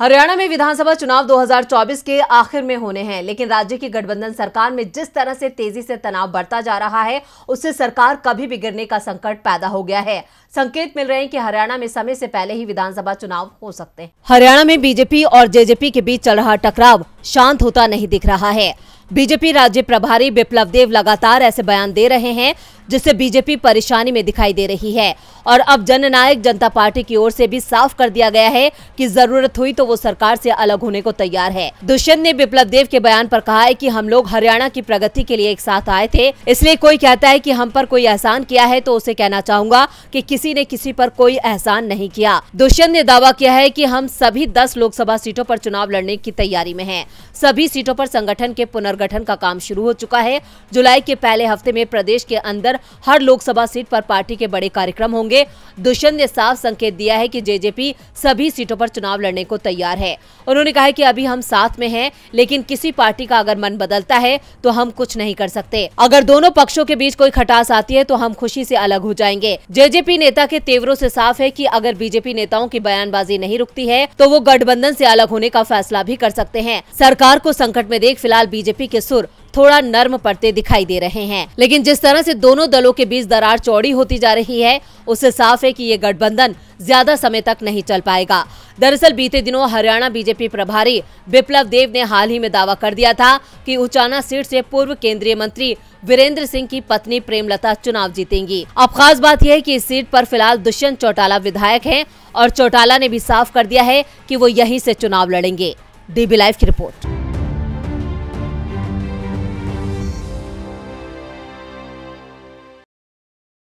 हरियाणा में विधानसभा चुनाव 2024 के आखिर में होने हैं लेकिन राज्य की गठबंधन सरकार में जिस तरह से तेजी से तनाव बढ़ता जा रहा है उससे सरकार कभी भी गिरने का संकट पैदा हो गया है संकेत मिल रहे हैं कि हरियाणा में समय से पहले ही विधानसभा चुनाव हो सकते हैं हरियाणा में बीजेपी और जेजेपी के बीच चल रहा टकराव शांत होता नहीं दिख रहा है बीजेपी राज्य प्रभारी बिप्लव देव लगातार ऐसे बयान दे रहे हैं जिससे बीजेपी परेशानी में दिखाई दे रही है और अब जननायक जनता पार्टी की ओर से भी साफ कर दिया गया है कि जरूरत हुई तो वो सरकार से अलग होने को तैयार है दुष्यंत ने बिप्लब देव के बयान पर कहा है कि हम लोग हरियाणा की प्रगति के लिए एक साथ आए थे इसलिए कोई कहता है कि हम पर कोई एहसान किया है तो उसे कहना चाहूंगा कि किसी ने किसी पर कोई एहसान नहीं किया दुष्यंत ने दावा किया है कि हम सभी दस लोकसभा सीटों आरोप चुनाव लड़ने की तैयारी में है सभी सीटों आरोप संगठन के पुनर्गठन का काम शुरू हो चुका है जुलाई के पहले हफ्ते में प्रदेश के अंदर हर लोकसभा सीट पर पार्टी के बड़े कार्यक्रम होंगे दुष्यंत ने साफ संकेत दिया है कि जेजेपी सभी सीटों पर चुनाव लड़ने को तैयार है उन्होंने कहा कि अभी हम साथ में हैं लेकिन किसी पार्टी का अगर मन बदलता है तो हम कुछ नहीं कर सकते अगर दोनों पक्षों के बीच कोई खटास आती है तो हम खुशी से अलग हो जाएंगे जेजेपी नेता के तेवरों से साफ है कि अगर बीजेपी नेताओं की बयानबाजी नहीं रुकती है तो वो गठबंधन से अलग होने का फैसला भी कर सकते हैं सरकार को संकट में देख फिलहाल बीजेपी के सुर थोड़ा नर्म पड़ते दिखाई दे रहे हैं लेकिन जिस तरह से दोनों दलों के बीच दरार चौड़ी होती जा रही है उससे साफ है कि ये गठबंधन ज्यादा समय तक नहीं चल पाएगा दरअसल बीते दिनों हरियाणा बीजेपी प्रभारी बिप्लव देव ने हाल ही में दावा कर दिया था कि उचाना सीट से पूर्व केंद्रीय मंत्री वीरेंद्र सिंह की पत्नी प्रेमलता चुनाव जीतेंगी अब खास बात यह है कि इस सीट पर फिलहाल दुष्यंत चौटाला विधायक हैं और चौटाला ने भी साफ कर दिया है कि वो यहीं से चुनाव लड़ेंगे डीबी लाइव की रिपोर्ट